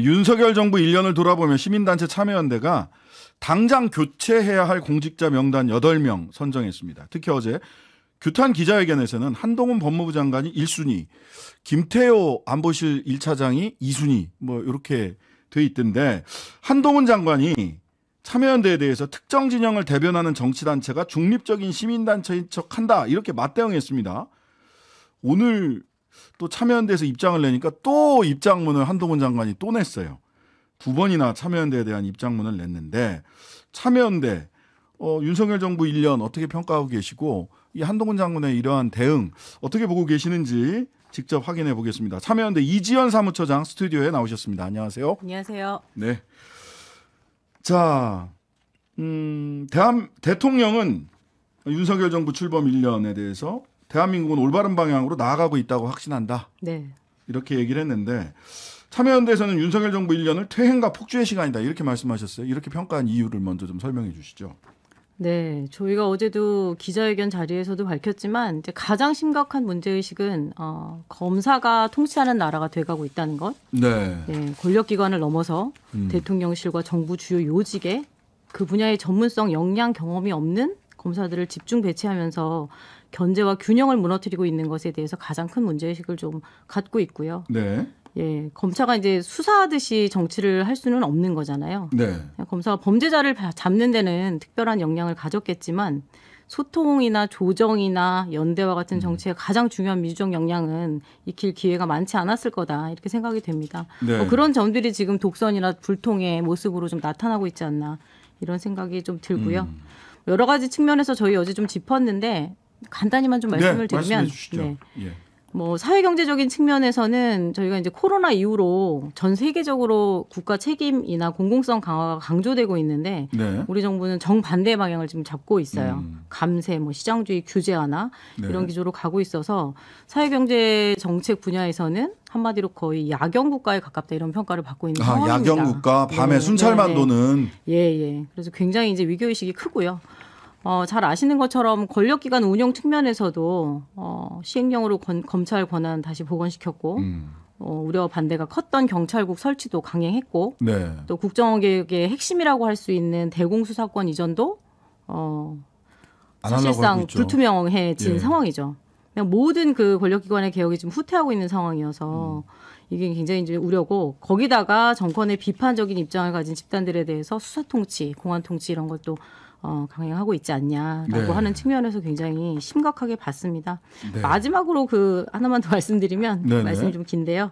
윤석열 정부 1년을 돌아보면 시민단체 참여연대가 당장 교체해야 할 공직자 명단 8명 선정했습니다. 특히 어제 규탄 기자회견에서는 한동훈 법무부 장관이 1순위, 김태호 안보실 1차장이 2순위 뭐 이렇게 돼 있던데 한동훈 장관이 참여연대에 대해서 특정 진영을 대변하는 정치단체가 중립적인 시민단체인 척한다 이렇게 맞대응했습니다. 오늘 또 참여연대에서 입장을 내니까 또 입장문을 한동훈 장관이 또 냈어요. 두 번이나 참여연대에 대한 입장문을 냈는데 참여연대 어, 윤석열 정부 1년 어떻게 평가하고 계시고 이 한동훈 장군의 이러한 대응 어떻게 보고 계시는지 직접 확인해 보겠습니다. 참여연대 이지연 사무처장 스튜디오에 나오셨습니다. 안녕하세요. 안녕하세요. 네. 자, 음, 대한 대통령은 윤석열 정부 출범 1년에 대해서 대한민국은 올바른 방향으로 나아가고 있다고 확신한다. 네. 이렇게 얘기를 했는데 참여연대에서는 윤석열 정부 1년을 퇴행과 폭주의 시간이다 이렇게 말씀하셨어요. 이렇게 평가한 이유를 먼저 좀 설명해 주시죠. 네, 저희가 어제도 기자회견 자리에서도 밝혔지만 이제 가장 심각한 문제 의식은 어, 검사가 통치하는 나라가 돼가고 있다는 것. 네. 네 권력기관을 넘어서 음. 대통령실과 정부 주요 요직에 그 분야의 전문성, 역량, 경험이 없는 검사들을 집중 배치하면서 견제와 균형을 무너뜨리고 있는 것에 대해서 가장 큰 문제의식을 좀 갖고 있고요. 네. 예, 검사가 이제 수사하듯이 정치를 할 수는 없는 거잖아요. 네. 예, 검사가 범죄자를 잡는 데는 특별한 역량을 가졌겠지만 소통이나 조정이나 연대와 같은 음. 정치의 가장 중요한 민주적 역량은 익힐 기회가 많지 않았을 거다 이렇게 생각이 됩니다. 네. 뭐 그런 점들이 지금 독선이나 불통의 모습으로 좀 나타나고 있지 않나 이런 생각이 좀 들고요. 음. 여러 가지 측면에서 저희 어제 좀 짚었는데 간단히만 좀 네, 말씀을 네, 드리면 네. 예. 뭐 사회경제적인 측면에서는 저희가 이제 코로나 이후로 전 세계적으로 국가 책임이나 공공성 강화가 강조되고 있는데 네. 우리 정부는 정반대 방향을 지금 잡고 있어요. 음. 감세, 뭐 시장주의 규제 하나 네. 이런 기조로 가고 있어서 사회경제 정책 분야에서는 한마디로 거의 야경 국가에 가깝다 이런 평가를 받고 있는 아, 상황입니다. 야경 국가 밤에 네, 순찰만 네, 네. 도는. 예 예. 그래서 굉장히 이제 위기 의식이 크고요. 어, 잘 아시는 것처럼 권력기관 운영 측면에서도 어, 시행령으로 권, 검찰 권한 다시 복원시켰고 음. 어, 우려 반대가 컸던 경찰국 설치도 강행했고 네. 또 국정개혁의 원 핵심이라고 할 수 있는 대공수사권 이전도 어, 사실상 불투명해진 예. 상황이죠. 그냥 모든 그 권력기관의 개혁이 지금 후퇴하고 있는 상황이어서 음. 이게 굉장히 이제 우려고 거기다가 정권의 비판적인 입장을 가진 집단들에 대해서 수사통치, 공안통치 이런 것도 어, 강행하고 있지 않냐라고 네. 하는 측면에서 굉장히 심각하게 봤습니다. 네. 마지막으로 그 하나만 더 말씀드리면 네네. 네. 말씀이 좀 긴데요.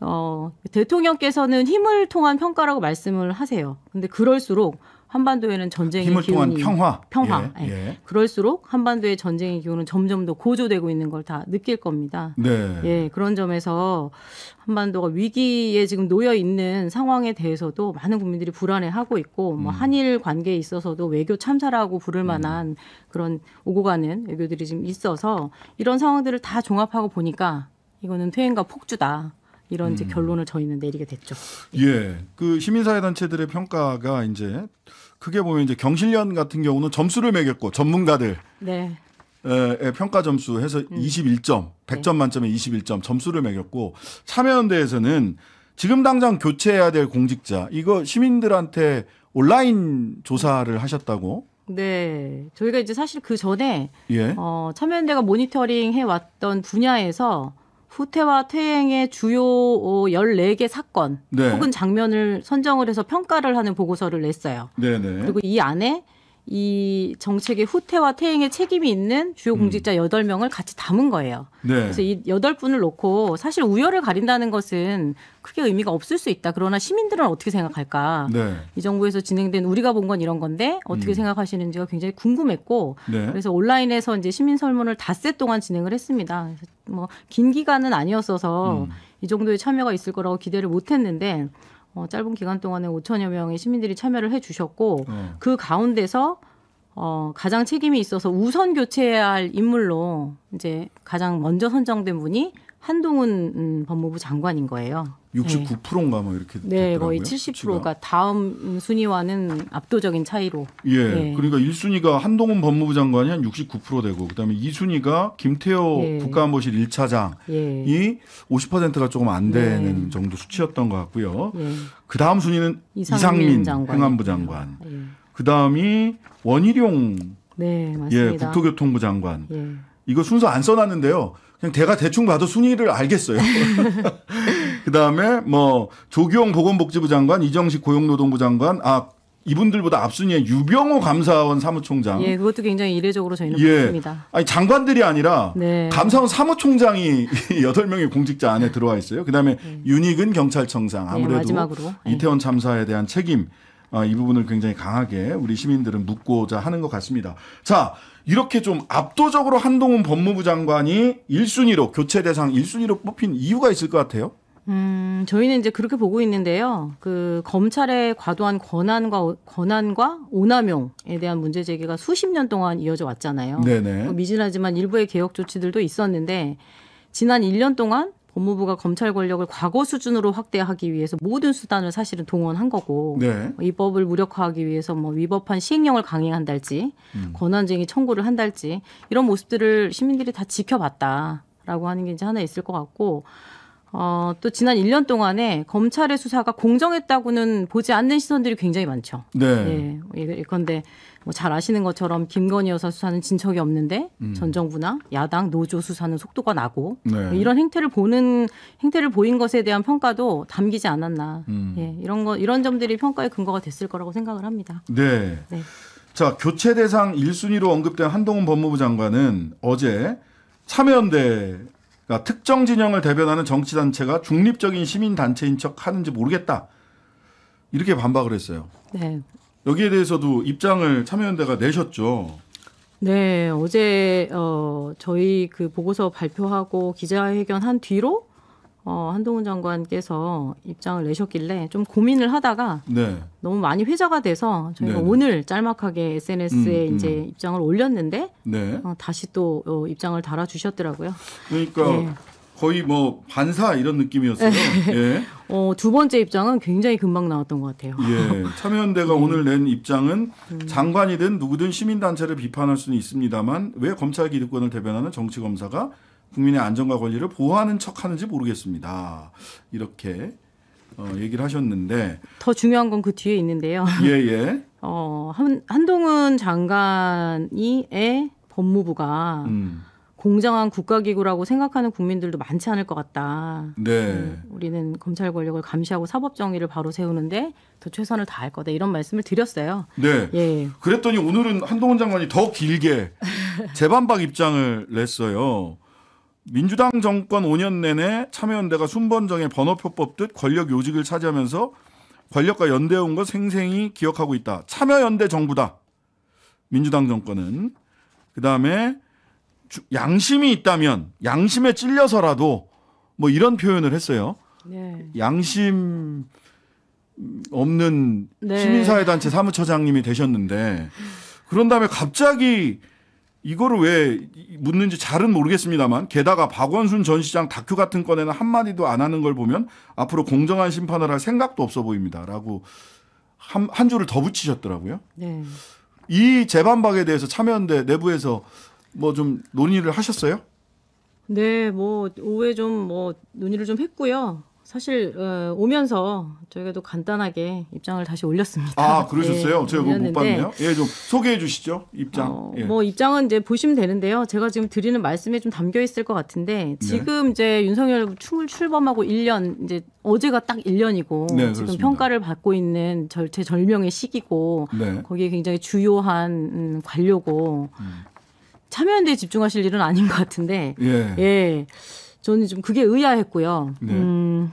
어, 대통령께서는 힘을 통한 평가라고 말씀을 하세요. 근데 그럴수록 한반도에는 전쟁의 힘을 기운이 평화, 평화. 예, 예, 예. 그럴수록 한반도의 전쟁의 기운은 점점 더 고조되고 있는 걸 다 느낄 겁니다. 네. 예, 그런 점에서 한반도가 위기에 지금 놓여 있는 상황에 대해서도 많은 국민들이 불안해하고 있고 뭐 음. 뭐 한일 관계에 있어서도 외교 참사라고 부를 음. 만한 음. 그런 오고 가는 외교들이 지금 있어서 이런 상황들을 다 종합하고 보니까 이거는 퇴행과 폭주다. 이런 이제 음. 결론을 저희는 내리게 됐죠. 예. 예. 그 시민사회 단체들의 평가가 이제 크게 보면 이제 경실련 같은 경우는 점수를 매겼고 전문가들 네. 에, 평가 점수 해서 음. 21점, 100점 만점에 21점 점수를 매겼고 참여연대에서는 지금 당장 교체해야 될 공직자 이거 시민들한테 온라인 조사를 하셨다고 네. 저희가 이제 사실 그 전에 예. 어, 참여연대가 모니터링 해왔던 분야에서 후퇴와 퇴행의 주요 14개 어, 사건 네. 혹은 장면을 선정을 해서 평가를 하는 보고서를 냈어요. 네네. 네. 그리고 이 안에 이 정책의 후퇴와 퇴행에 책임이 있는 주요 음. 공직자 여덟 명을 같이 담은 거예요. 네. 그래서 이 여덟 분을 놓고 사실 우열을 가린다는 것은 크게 의미가 없을 수 있다. 그러나 시민들은 어떻게 생각할까? 네. 이 정부에서 진행된 우리가 본 건 이런 건데 어떻게 음. 생각하시는지가 굉장히 궁금했고 네. 그래서 온라인에서 이제 시민 설문을 닷새 동안 진행을 했습니다. 뭐 긴 기간은 아니었어서 음. 이 정도의 참여가 있을 거라고 기대를 못 했는데 어, 짧은 기간 동안에 5천여 명의 시민들이 참여를 해주셨고 어. 그 가운데서 어, 가장 책임이 있어서 우선 교체해야 할 인물로 이제 가장 먼저 선정된 분이 한동훈 음, 법무부 장관인 거예요. 69%인가 뭐 이렇게 되 네, 됐더라고요. 거의 70%가 다음 순위와는 압도적인 차이로. 예. 네. 그러니까 1순위가 한동훈 법무부 장관이 한 69% 되고 그다음에 2순위가 김태호 예. 국가안보실 1차장이 예. 50%가 조금 안 네. 되는 예. 정도 수치였던 것 같고요. 예. 그다음 순위는 이상민, 장관. 행안부 장관. 예. 그다음이 원희룡 네, 예, 국토교통부 장관. 예. 이거 순서 안 써놨는데요. 그냥 대가 대충 봐도 순위를 알겠어요. 그 다음에 뭐 조기용 보건복지부 장관, 이정식 고용노동부 장관, 아 이분들보다 앞순위에 유병호 감사원 사무총장. 예, 그것도 굉장히 이례적으로 저희는 예. 봤습니다. 아니 장관들이 아니라 네. 감사원 사무총장이 여덟 명의 공직자 안에 들어와 있어요. 그다음에 음. 네. 윤익은 경찰청장 네, 아무래도 네, 이태원 참사에 대한 책임 어, 이 부분을 굉장히 강하게 우리 시민들은 묻고자 하는 것 같습니다. 자, 이렇게 좀 압도적으로 한동훈 법무부 장관이 1순위로 교체 대상 1순위로 뽑힌 이유가 있을 것 같아요. 음, 저희는 이제 그렇게 보고 있는데요. 그 검찰의 과도한 권한과 권한과 오남용에 대한 문제 제기가 수십 년 동안 이어져 왔잖아요. 네네. 뭐 미진하지만 일부의 개혁 조치들도 있었는데 지난 1년 동안 법무부가 검찰 권력을 과거 수준으로 확대하기 위해서 모든 수단을 사실은 동원한 거고 네. 이 뭐 법을 무력화하기 위해서 뭐 위법한 시행령을 강행한달지 음. 권한쟁의 청구를 한달지 이런 모습들을 시민들이 다 지켜봤다라고 하는 게 이제 하나 있을 것 같고 어, 또 지난 1년 동안에 검찰의 수사가 공정했다고는 보지 않는 시선들이 굉장히 많죠. 네. 예, 예컨데뭐잘 예, 아시는 것처럼 김건희 여사 수사는 진척이 없는데 음. 전 정부나 야당 노조 수사는 속도가 나고 네. 뭐 이런 행태를 보는 행태를 보인 것에 대한 평가도 담기지 않았나 음. 예, 이런 거 이런 점들이 평가의 근거가 됐을 거라고 생각을 합니다. 네. 네. 자 교체 대상 1순위로 언급된 한동훈 법무부 장관은 어제 참여연대 그러니까 특정 진영을 대변하는 정치 단체가 중립적인 시민 단체인 척 하는지 모르겠다. 이렇게 반박을 했어요. 네. 여기에 대해서도 입장을 참여연대가 내셨죠. 네, 어제 어 저희 그 보고서 발표하고 기자회견 한 뒤로 어, 한동훈 장관께서 입장을 내셨길래 좀 고민을 하다가 네. 너무 많이 회자가 돼서 저희가 네. 네. 오늘 짤막하게 SNS에 음, 음, 이제 입장을 올렸는데 네. 어, 다시 또 어, 입장을 달아주셨더라고요. 그러니까 네. 거의 뭐 반사 이런 느낌이었어요. 네. 예. 어, 두 번째 입장은 굉장히 금방 나왔던 것 같아요. 예. 참여연대가 네. 오늘 낸 입장은 음. 장관이든 누구든 시민단체를 비판할 수는 있습니다만 왜 검찰 기득권을 대변하는 정치검사가 국민의 안전과 권리를 보호하는 척 하는지 모르겠습니다. 이렇게 어, 얘기를 하셨는데 더 중요한 건 그 뒤에 있는데요. 예, 예. 어, 한, 한동훈 장관이의 법무부가 음. 공정한 국가기구라고 생각하는 국민들도 많지 않을 것 같다. 네. 음, 우리는 검찰 권력을 감시하고 사법 정의를 바로 세우는데 더 최선을 다할 거다 이런 말씀을 드렸어요. 네. 예. 그랬더니 오늘은 한동훈 장관이 더 길게 재반박 입장을 냈어요. 민주당 정권 5년 내내 참여연대가 순번정의 번호표법 듯 권력 요직을 차지하면서 권력과 연대해온 걸 생생히 기억하고 있다. 참여연대 정부다. 민주당 정권은. 그 다음에 양심이 있다면 양심에 찔려서라도 뭐 이런 표현을 했어요. 네. 양심 없는 네. 시민사회단체 사무처장님이 되셨는데 그런 다음에 갑자기 이거를 왜 묻는지 잘은 모르겠습니다만 게다가 박원순 전 시장 다큐 같은 건에는 한마디도 안 하는 걸 보면 앞으로 공정한 심판을 할 생각도 없어 보입니다라고 한, 한 줄을 더 붙이셨더라고요. 네. 이 재반박에 대해서 참여연대 내부에서 뭐 좀 논의를 하셨어요? 네, 뭐 오후에 좀 뭐 논의를 좀 했고요. 사실 어, 오면서 저희가도 간단하게 입장을 다시 올렸습니다. 아 그러셨어요? 네, 제가 못 봤네요. 예, 좀 소개해 주시죠 입장. 어, 예. 뭐 입장은 이제 보시면 되는데요. 제가 지금 드리는 말씀에 좀 담겨 있을 것 같은데 네. 지금 네. 이제 윤석열 충을 출범하고 1년 이제 어제가 딱 1년이고 네, 지금 그렇습니다. 평가를 받고 있는 절제 절명의 시기고 네. 거기에 굉장히 주요한 음, 관료고 음. 참여연대에 집중하실 일은 아닌 것 같은데 예. 예. 저는 좀 그게 의아했고요. 네. 음,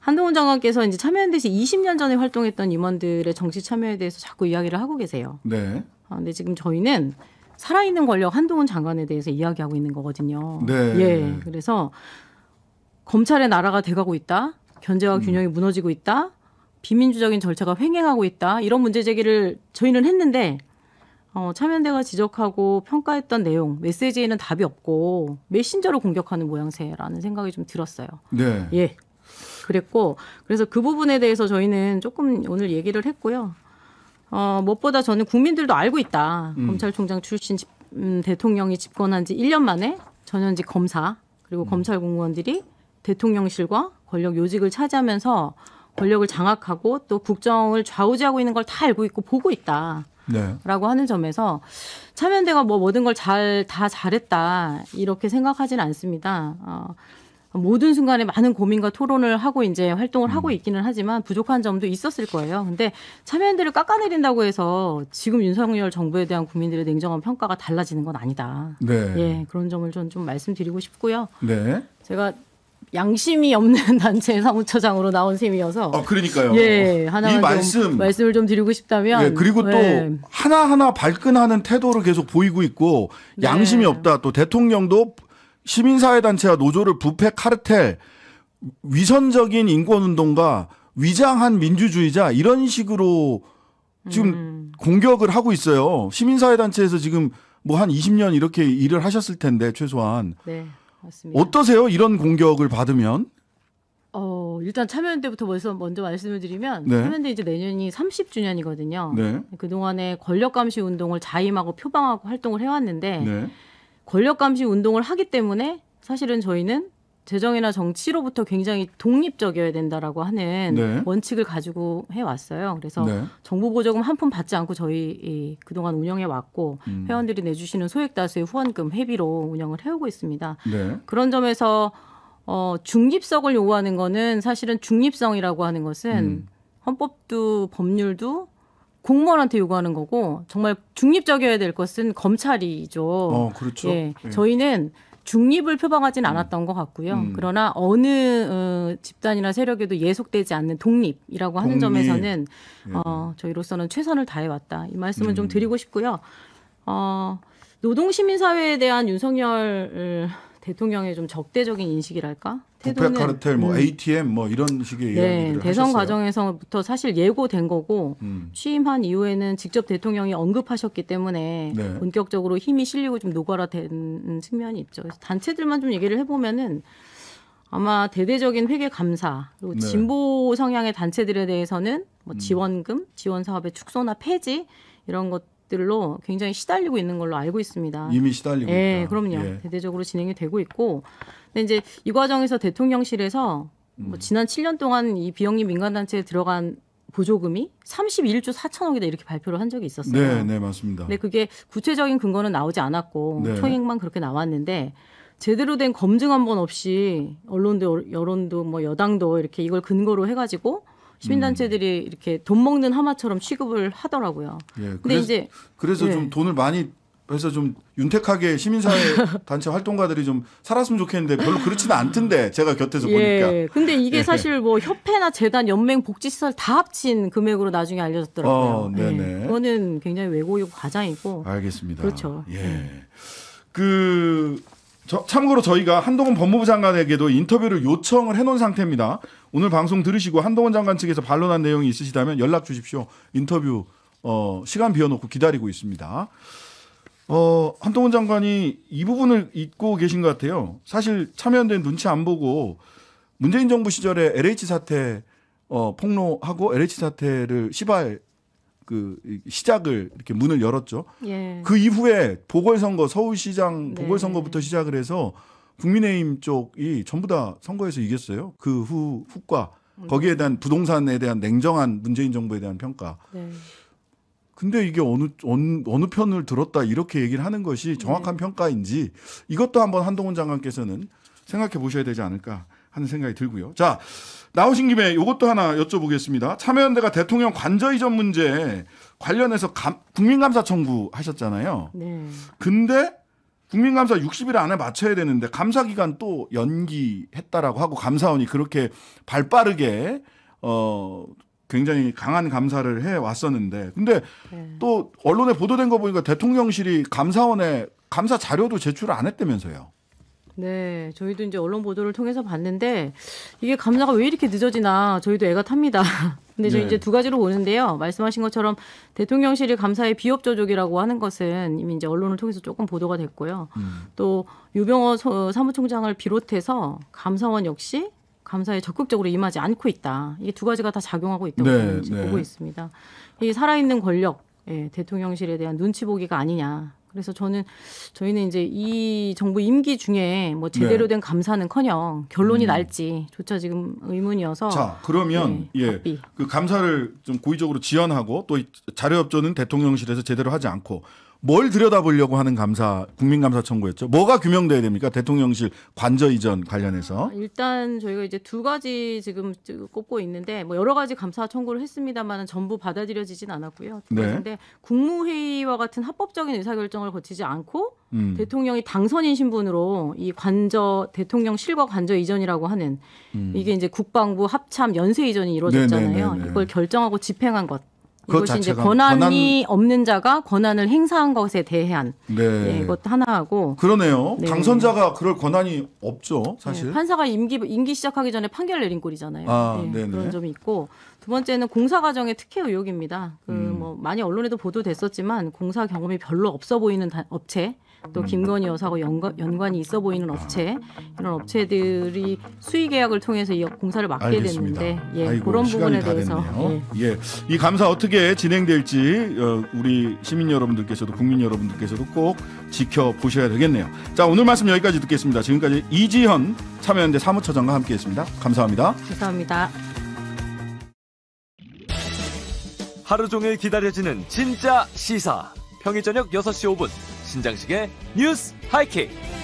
한동훈 장관께서 이제 참여연대에 20년 전에 활동했던 임원들의 정치 참여에 대해서 자꾸 이야기를 하고 계세요. 네. 아, 근데 지금 저희는 살아있는 권력 한동훈 장관에 대해서 이야기하고 있는 거거든요. 네. 예. 그래서 검찰의 나라가 돼가고 있다. 견제와 음. 균형이 음. 무너지고 있다. 비민주적인 절차가 횡행하고 있다. 이런 문제 제기를 저희는 했는데 어, 참여연대가 지적하고 평가했던 내용 메시지에는 답이 없고 메신저로 공격하는 모양새라는 생각이 좀 들었어요. 네. 예. 그랬고 그래서 그 부분에 대해서 저희는 조금 오늘 얘기를 했고요. 어, 무엇보다 저는 국민들도 알고 있다. 음. 검찰총장 출신 집, 음, 대통령이 집권한 지 1년 만에 전현직 검사 그리고 음. 검찰 공무원들이 대통령실과 권력 요직을 차지하면서 권력을 장악하고 또 국정을 좌우지하고 있는 걸 다 알고 있고 보고 있다. 네. 라고 하는 점에서 참여연대가 뭐 모든 걸 잘 다 잘했다 이렇게 생각하진 않습니다. 어, 모든 순간에 많은 고민과 토론을 하고 이제 활동을 하고 음. 있기는 하지만 부족한 점도 있었을 거예요. 근데 참여연대를 깎아내린다고 해서 지금 윤석열 정부에 대한 국민들의 냉정한 평가가 달라지는 건 아니다. 네. 예, 그런 점을 좀, 좀 말씀드리고 싶고요. 네. 제가 양심이 없는 단체 사무처장으로 나온 셈이어서. 아, 그러니까요. 예, 하나 말씀 말씀을 좀 드리고 싶다면. 예, 그리고 또 예. 하나 하나 발끈하는 태도를 계속 보이고 있고 네. 양심이 예. 없다. 또 대통령도 시민사회 단체와 노조를 부패 카르텔 위선적인 인권운동과 위장한 민주주의자 이런 식으로 지금 음. 공격을 하고 있어요. 시민사회 단체에서 지금 뭐 한 20년 이렇게 일을 하셨을 텐데 최소한. 네. 맞습니다. 어떠세요? 이런 공격을 받으면? 어, 일단 참여연대부터 먼저, 먼저 말씀을 드리면 네. 참여연대 이제 내년이 30주년이거든요. 네. 그동안에 권력감시 운동을 자임하고 표방하고 활동을 해왔는데 네. 권력감시 운동을 하기 때문에 사실은 저희는 재정이나 정치로부터 굉장히 독립적이어야 된다라고 하는 네. 원칙을 가지고 해왔어요. 그래서 네. 정부 보조금 한 푼 받지 않고 저희 그동안 운영해 왔고 음. 회원들이 내주시는 소액 다수의 후원금 회비로 운영을 해오고 있습니다. 네. 그런 점에서 어, 중립성을 요구하는 거는 사실은 중립성이라고 하는 것은 음. 헌법도 법률도 공무원한테 요구하는 거고 정말 중립적이어야 될 것은 검찰이죠. 어, 그렇죠. 예, 예. 저희는 중립을 표방하진 음. 않았던 것 같고요. 음. 그러나 어느 어, 집단이나 세력에도 예속되지 않는 독립이라고 하는 독립. 점에서는 예. 어, 저희로서는 최선을 다해왔다. 이말씀을 음. 좀 드리고 싶고요. 어, 노동 시민 사회에 대한 윤석열 어, 대통령의 좀 적대적인 인식이랄까 부패 카르텔, 뭐 음. ATM 뭐 이런 식의 네, 이야기를 대선 하셨어요. 과정에서부터 사실 예고된 거고 음. 취임한 이후에는 직접 대통령이 언급하셨기 때문에 네. 본격적으로 힘이 실리고 좀 녹아라된 측면이 있죠. 단체들만 좀 얘기를 해보면은 아마 대대적인 회계 감사 그리고 네. 진보 성향의 단체들에 대해서는 뭐 음. 지원금, 지원 사업의 축소나 폐지 이런 것 것들로 굉장히 시달리고 있는 걸로 알고 있습니다. 이미 시달리고 예, 있다. 그럼요. 예. 대대적으로 진행이 되고 있고, 근데 이제 이 과정에서 대통령실에서 뭐 음. 지난 7년 동안 이 비영리 민간단체에 들어간 보조금이 31조 4천억이다 이렇게 발표를 한 적이 있었어요. 네, 네 맞습니다. 근데 그게 구체적인 근거는 나오지 않았고 네. 총액만 그렇게 나왔는데 제대로 된 검증 한 번 없이 언론도 여론도 뭐 여당도 이렇게 이걸 근거로 해가지고 시민단체들이 음. 이렇게 돈 먹는 하마처럼 취급을 하더라고요. 예, 근데 그래서, 이제 그래서 예. 좀 돈을 많이 해서좀 윤택하게 시민사회 단체 활동가들이 좀 살았으면 좋겠는데 별로 그렇지는 않던데 제가 곁에서 예, 보니까. 근데 이게 예. 사실 뭐 협회나 재단, 연맹, 복지시설 다 합친 금액으로 나중에 알려졌더라고요. 어, 네네. 예, 그거는 굉장히 왜곡이고 과장이고. 알겠습니다. 그렇죠. 예. 예. 그 저, 참고로 저희가 한동훈 법무부 장관에게도 인터뷰를 요청을 해놓은 상태입니다. 오늘 방송 들으시고 한동훈 장관 측에서 반론한 내용이 있으시다면 연락 주십시오. 인터뷰 어, 시간 비워놓고 기다리고 있습니다. 어, 한동훈 장관이 이 부분을 잊고 계신 것 같아요. 사실 참여연대 눈치 안 보고 문재인 정부 시절에 LH 사태 어, 폭로하고 LH 사태를 시발 그 시작을 이렇게 문을 열었죠. 예. 그 이후에 보궐선거 서울시장 네. 보궐선거부터 네. 시작을 해서 국민의힘 쪽이 전부 다 선거에서 이겼어요. 그 후 후과 거기에 대한 부동산에 대한 냉정한 문재인 정부에 대한 평가. 네. 근데 이게 어느, 어느, 어느 편을 들었다 이렇게 얘기를 하는 것이 네. 정확한 네. 평가인지 이것도 한번 한동훈 장관께서는 생각해 보셔야 되지 않을까 하는 생각이 들고요. 자 나오신 김에 이것도 하나 여쭤보겠습니다. 참여연대가 대통령 관저 이전 문제 관련해서 감, 국민감사 청구 하셨잖아요. 네. 근데 국민감사 60일 안에 마쳐야 되는데 감사 기간 또 연기했다라고 하고 감사원이 그렇게 발빠르게 어 굉장히 강한 감사를 해 왔었는데 근데 네. 또 언론에 보도된 거 보니까 대통령실이 감사원에 감사 자료도 제출을 안 했다면서요. 네, 저희도 이제 언론 보도를 통해서 봤는데 이게 감사가 왜 이렇게 늦어지나 저희도 애가 탑니다. 근데 저 네. 이제 두 가지로 보는데요. 말씀하신 것처럼 대통령실이 감사의 비협 조족이라고 하는 것은 이미 이제 언론을 통해서 조금 보도가 됐고요. 음. 또 유병호 사무총장을 비롯해서 감사원 역시 감사에 적극적으로 임하지 않고 있다. 이게 두 가지가 다 작용하고 있다고 네, 네. 보고 있습니다. 이 살아있는 권력, 예, 대통령실에 대한 눈치 보기가 아니냐. 그래서 저는 저희는 이제 이 정부 임기 중에 뭐 제대로 네. 된 감사는커녕 결론이 음. 날지조차 지금 의문이어서 자 그러면 네, 예, 그 감사를 좀 고의적으로 지연하고 또 자료 협조는 대통령실에서 제대로 하지 않고 뭘 들여다보려고 하는 감사 국민감사 청구였죠. 뭐가 규명돼야 됩니까? 대통령실 관저 이전 관련해서 아, 일단 저희가 이제 두 가지 지금 꼽고 있는데 뭐 여러 가지 감사 청구를 했습니다만 전부 받아들여지진 않았고요. 네. 그런데 네. 국무회의와 같은 합법적인 의사결정을 거치지 않고 음. 대통령이 당선인 신분으로 이 관저 대통령실과 관저 이전이라고 하는 음. 이게 이제 국방부 합참 연쇄 이전이 이루어졌잖아요. 네네네네. 네, 네, 이걸 결정하고 집행한 것. 그것이 이제 권한이 권한... 없는 자가 권한을 행사한 것에 대한 네. 네 예, 이것도 하나하고 그러네요. 네. 당선자가 그럴 권한이 없죠, 네, 사실. 네, 판사가 임기 임기 시작하기 전에 판결 내린 꼴이잖아요. 아, 네, 그런 점이 있고 두 번째는 공사 과정의 특혜 의혹입니다. 그뭐 음. 뭐 많이 언론에도 보도됐었지만 공사 경험이 별로 없어 보이는 다, 업체 또 김건희 여사하고 연관, 이 있어 보이는 아. 업체 이런 업체들이 수의 계약을 통해서 이 공사를 맡게 알겠습니다. 됐는데 예, 아이고, 그런 부분에 대해서 예. 예. 이 감사 어떻게 진행될지 어, 우리 시민 여러분들께서도 국민 여러분들께서도 꼭 지켜보셔야 되겠네요. 자 오늘 말씀 여기까지 듣겠습니다. 지금까지 이지현 참여연대 사무처장과 함께했습니다. 감사합니다. 감사합니다. 하루 종일 기다려지는 진짜 시사 평일 저녁 6시 5분 신장식의 뉴스 하이킥.